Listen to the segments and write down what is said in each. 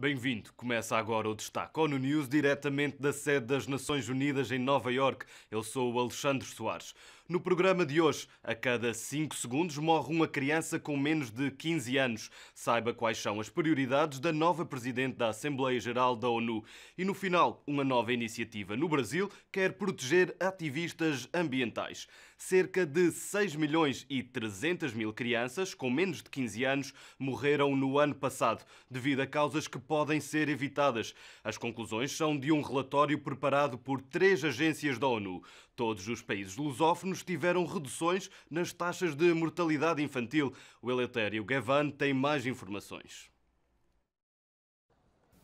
Bem-vindo. Começa agora o Destaque ONU News, diretamente da sede das Nações Unidas em Nova York. Eu sou o Alexandre Soares. No programa de hoje, a cada 5 segundos morre uma criança com menos de 15 anos. Saiba quais são as prioridades da nova presidente da Assembleia Geral da ONU. E no final, uma nova iniciativa no Brasil quer proteger ativistas ambientais. Cerca de 6 milhões e 300 mil crianças com menos de 15 anos morreram no ano passado devido a causas que podem ser evitadas. As conclusões são de um relatório preparado por três agências da ONU. Todos os países lusófonos tiveram reduções nas taxas de mortalidade infantil. O Eletério Gavan tem mais informações.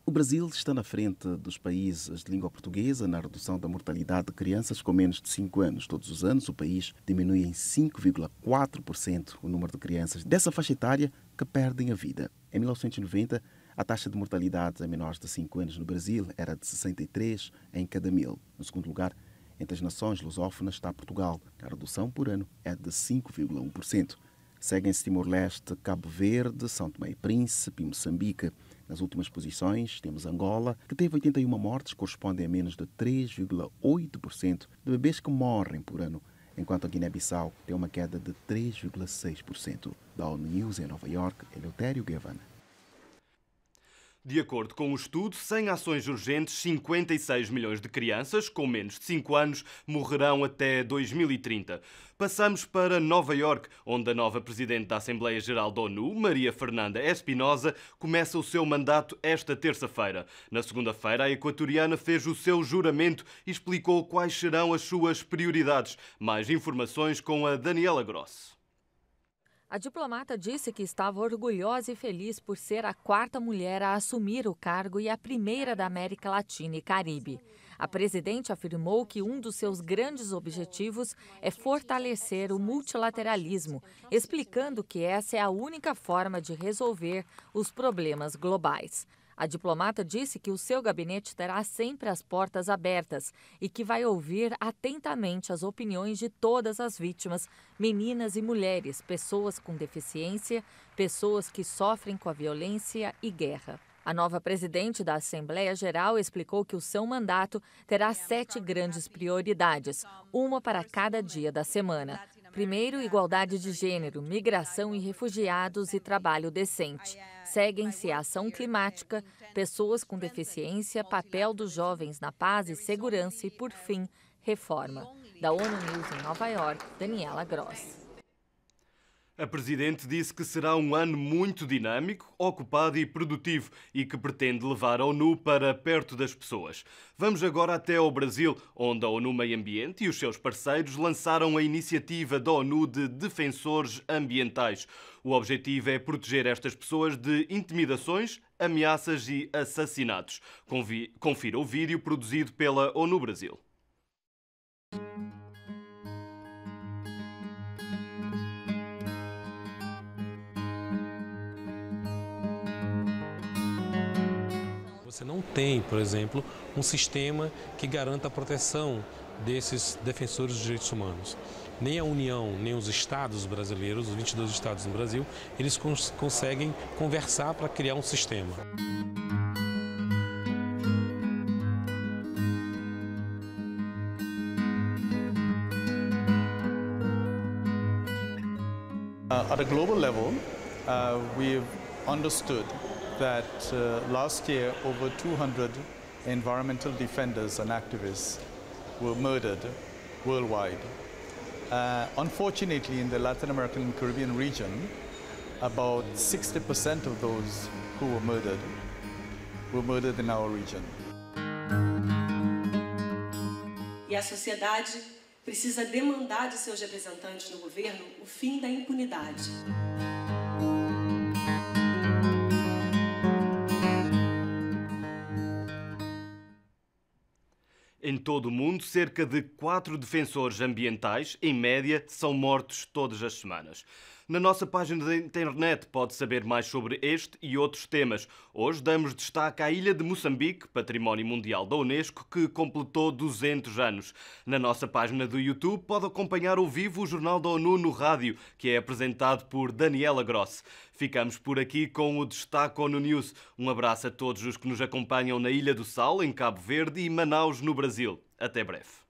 O Brasil está na frente dos países de língua portuguesa na redução da mortalidade de crianças com menos de 5 anos. Todos os anos, o país diminui em 5,4% o número de crianças dessa faixa etária que perdem a vida. Em 1990, a taxa de mortalidade a menores de 5 anos no Brasil era de 63 em cada mil. No segundo lugar, entre as nações lusófonas está Portugal. A redução por ano é de 5,1%. Seguem-se Timor-Leste, Cabo Verde, São Tomé e Príncipe e Moçambique. Nas últimas posições temos Angola, que teve 81 mortes, correspondem a menos de 3,8% de bebês que morrem por ano, enquanto a Guiné-Bissau tem uma queda de 3,6%. Da ONU News em Nova York, Eleutério Guevana. De acordo com o um estudo, sem ações urgentes, 56 milhões de crianças com menos de 5 anos morrerão até 2030. Passamos para Nova York, onde a nova presidente da Assembleia Geral da ONU, Maria Fernanda Espinosa, começa o seu mandato esta terça-feira. Na segunda-feira, a equatoriana fez o seu juramento e explicou quais serão as suas prioridades. Mais informações com a Daniela Gross. A diplomata disse que estava orgulhosa e feliz por ser a quarta mulher a assumir o cargo e a primeira da América Latina e Caribe. A presidente afirmou que um dos seus grandes objetivos é fortalecer o multilateralismo, explicando que essa é a única forma de resolver os problemas globais. A diplomata disse que o seu gabinete terá sempre as portas abertas e que vai ouvir atentamente as opiniões de todas as vítimas, meninas e mulheres, pessoas com deficiência, pessoas que sofrem com a violência e guerra. A nova presidente da Assembleia Geral explicou que o seu mandato terá sete grandes prioridades, uma para cada dia da semana. Primeiro, igualdade de gênero, migração e refugiados e trabalho decente. Seguem-se a ação climática, pessoas com deficiência, papel dos jovens na paz e segurança e, por fim, reforma. Da ONU News em Nova York, Daniela Gross. A Presidente disse que será um ano muito dinâmico, ocupado e produtivo e que pretende levar a ONU para perto das pessoas. Vamos agora até ao Brasil, onde a ONU Meio Ambiente e os seus parceiros lançaram a iniciativa da ONU de Defensores Ambientais. O objetivo é proteger estas pessoas de intimidações, ameaças e assassinatos. Confira o vídeo produzido pela ONU Brasil. Você não tem, por exemplo, um sistema que garanta a proteção desses defensores dos direitos humanos. Nem a União, nem os estados brasileiros, os 22 estados no Brasil, eles cons conseguem conversar para criar um sistema. Uh, at a global level, uh, we've understood that uh, last year over 200 environmental defenders and activists were murdered worldwide. Uh, unfortunately, in the Latin American and Caribbean region, about 60% of those who were murdered were murdered in our region. E a sociedade precisa demandar de seus representantes no governo o fim da impunidade. Em todo o mundo, cerca de quatro defensores ambientais, em média, são mortos todas as semanas. Na nossa página da internet pode saber mais sobre este e outros temas. Hoje damos destaque à Ilha de Moçambique, património mundial da Unesco, que completou 200 anos. Na nossa página do YouTube pode acompanhar ao vivo o Jornal da ONU no rádio, que é apresentado por Daniela Gross. Ficamos por aqui com o destaque ONU News. Um abraço a todos os que nos acompanham na Ilha do Sal, em Cabo Verde e Manaus, no Brasil. Até breve.